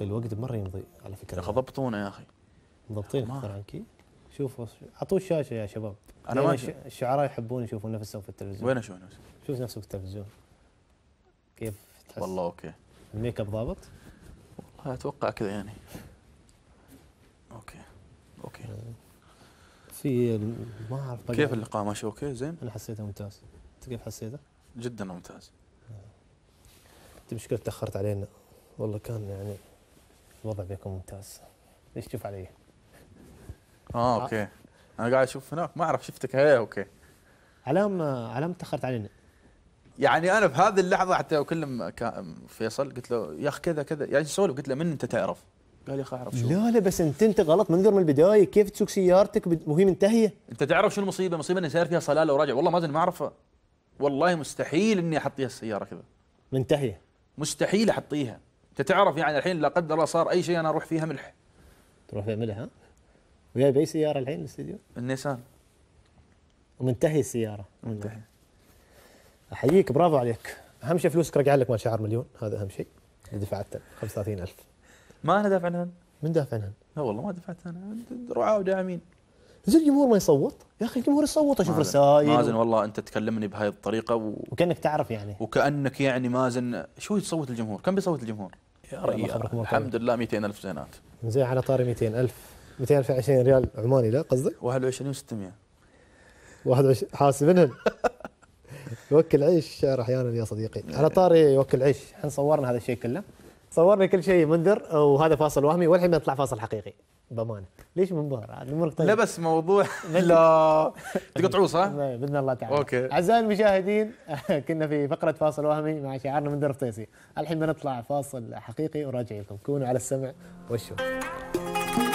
اخي الوقت مره يمضي على فكره يا اخي ضبطونا يا اخي مضبطين اكثر عنك شوفوا اعطوه الشاشه يا شباب انا يعني ما الشعراء يحبون يشوفون نفسهم في التلفزيون وين اشوف نفسي؟ شوف نفسك في التلفزيون كيف تحس؟ والله اوكي الميك اب ضابط؟ والله اتوقع كذا يعني اوكي اوكي في ما اعرف كيف اللقاء ماشي اوكي زين؟ انا حسيته ممتاز انت كيف حسيته؟ جدا ممتاز انت مشكلة تاخرت علينا والله كان يعني الوضع بيكون ممتاز ليش تشوف علي؟ آه،, اه اوكي انا قاعد اشوف هناك ما اعرف شفتك ايه اوكي علام علام تاخرت علينا يعني انا في هذه اللحظه حتى اكلم فيصل قلت له يا اخي كذا كذا يعني سولف قلت له من انت تعرف؟ قال يا اخي اعرف شو لا لا بس انت انت غلط من من البدايه كيف تسوق سيارتك وهي منتهيه؟ انت تعرف شو المصيبه؟ المصيبه اني صاير فيها صلاله وراجع والله مازن ما اعرفها والله مستحيل اني احط فيها السياره كذا منتهيه مستحيل احطيها تعرف يعني الحين لا قدر الله صار اي شيء انا اروح فيها ملح تروح فيها ملح ها؟ وياي باي سياره الحين الاستديو؟ النيسان ومنتهي السياره منتهي احييك برافو عليك اهم شيء فلوسك رجع لك مال شعر مليون هذا اهم شيء اللي دفعته 35000 ما انا دافع عنهن من دافع عنهن؟ لا والله ما دفعت انا رعاه وداعمين زين الجمهور ما يصوت يا اخي الجمهور يصوت اشوف رسائل مازن والله انت تكلمني بهذه الطريقه و... وكانك تعرف يعني وكانك يعني مازن شو يصوت الجمهور كم بيصوت الجمهور يا ريال الحمد لله 200000 زينات زين على طاري 200000 220 ريال عماني لا قصدك 21 و600 21 حاسبينهم يوكل عيش شعر احيانا يا صديقي على طاري يوكل عيش احنا صورنا هذا الشيء كله صورنا كل شيء منذر وهذا فاصل وهمي والحين بنطلع فاصل حقيقي بامانه ليش مباراه عاد الامور طيب لبس موضوع لا تقطعوه صح؟ طيب، باذن الله تعالى اوكي اعزائي المشاهدين كنا في فقره فاصل وهمي مع شعارنا من درفتيسي الحين بنطلع فاصل حقيقي وراجعين لكم كونوا على السمع والشوف